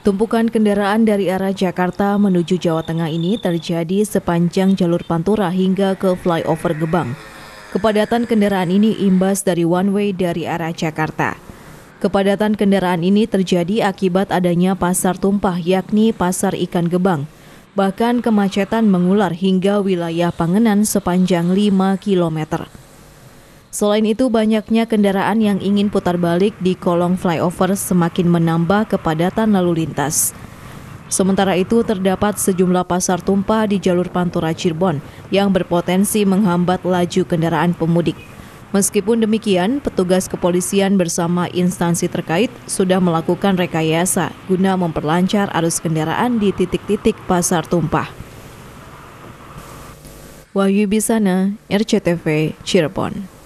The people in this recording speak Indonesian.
Tumpukan kendaraan dari arah Jakarta menuju Jawa Tengah ini terjadi sepanjang jalur Pantura hingga ke flyover Gebang. Kepadatan kendaraan ini imbas dari one way dari arah Jakarta. Kepadatan kendaraan ini terjadi akibat adanya pasar tumpah yakni pasar ikan Gebang. Bahkan kemacetan mengular hingga wilayah Pangenan sepanjang 5 kilometer. Selain itu, banyaknya kendaraan yang ingin putar balik di kolong flyover semakin menambah kepadatan lalu lintas. Sementara itu, terdapat sejumlah pasar tumpah di jalur Pantura Cirebon yang berpotensi menghambat laju kendaraan pemudik. Meskipun demikian, petugas kepolisian bersama instansi terkait sudah melakukan rekayasa guna memperlancar arus kendaraan di titik-titik pasar tumpah. Wahyu Bisana, RCTV, Cirebon.